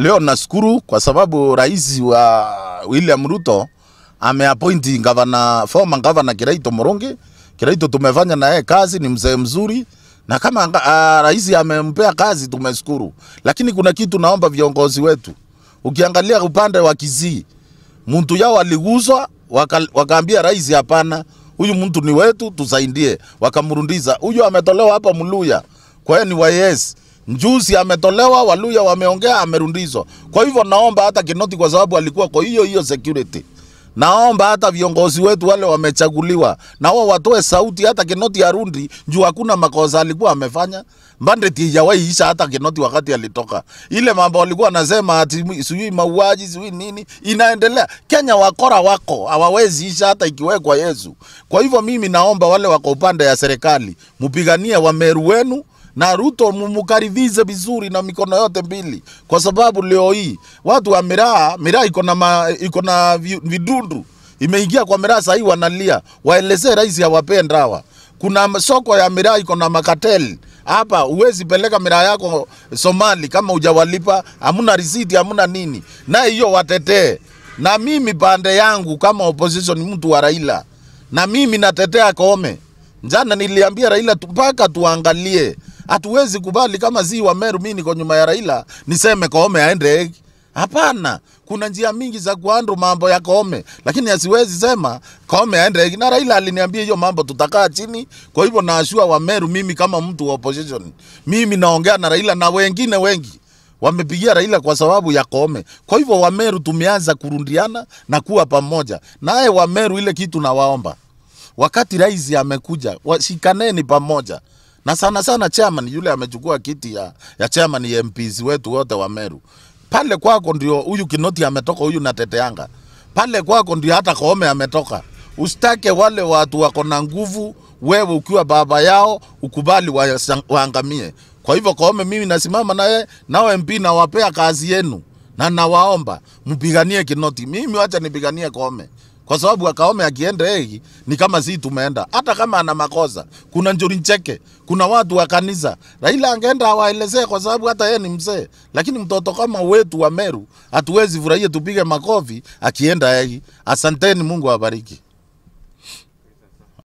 leo nashukuru kwa sababu rais wa William Ruto ameappoint gavana, former gavana Kiraito Moronge. Kiraito tumefanya na yeye kazi, ni mzee mzuri na kama uh, rais amempea kazi tumeshukuru, lakini kuna kitu naomba viongozi wetu, ukiangalia upande wa Kisii, mtu yao aliguzwa, wakaambia waka, rais hapana, huyu mtu ni wetu, tusaidie. Wakamrundiza huyu ametolewa hapa Mluya, kwa hiyo ni wa yes njuzi ametolewa, Waluya wameongea, amerundizwa. Kwa hivyo naomba hata Kinoti, kwa sababu alikuwa kwa hiyo hiyo security naomba hata viongozi wetu wale wamechaguliwa na wao watoe sauti, hata Kinoti arundi juu hakuna makosa alikuwa amefanya. Mandate haijawahi isha hata Kinoti wakati alitoka. Ile mambo alikuwa anasema ati sijui mauaji sijui nini inaendelea. Kenya wakora wako hawawezi isha hata ikiwekwa Yesu. Kwa hivyo mimi naomba wale wako upande ya serikali mpiganie Wameru wenu na Ruto mumukaribishe vizuri na mikono yote mbili, kwa sababu leo hii watu wa miraa, miraa iko na iko na vidundu imeingia kwa miraa sasa hii wanalia waelezee rais hawapenda hawa. Kuna soko ya miraa iko na makateli hapa huwezi peleka miraa yako Somali kama hujawalipa, hamuna risiti, hamuna nini, na hiyo watetee. Na mimi pande yangu kama opposition, mtu wa Raila, na mimi natetea Koome. Jana niliambia Raila mpaka tuangalie Hatuwezi kubali kama si Meru, mimi niko nyuma ya Raila niseme Koome aende. Hapana, kuna njia mingi za kuandu mambo ya Koome, lakini asiwezi sema Koome aende. Na Raila aliniambia hiyo mambo, tutakaa chini. Kwa hivyo naashua wa Meru, mimi kama mtu wa opposition, mimi naongea na Raila na wengine wengi wamepigia Raila kwa sababu ya Koome. Kwa hivyo Wameru tumeanza kurundiana na kuwa pamoja. Naye Wameru, ile kitu nawaomba, wakati rais amekuja, washikaneni pamoja na sana sana chairman yule amechukua kiti ya, ya chairman ya MPs wetu wote wa Meru. Pale kwako ndio huyu Kinoti ametoka, huyu nateteanga pale kwako ndio hata Koome ametoka. Usitake wale watu wako na nguvu, wewe ukiwa baba yao ukubali waangamie. Kwa hivyo Koome, mimi nasimama naye nao MP, nawapea kazi yenu na nawaomba mpiganie Kinoti. Mimi wacha nipiganie Koome kwa sababu Akaome akienda hegi ni kama si tumeenda, hata kama ana makosa. Kuna Njuri Ncheke, kuna watu wa kanisa, Raila angeenda awaelezee, kwa sababu hata yeye ni mzee. Lakini mtoto kama wetu wa Meru hatuwezi furahia tupige makofi akienda hegi. Asanteni, Mungu awabariki.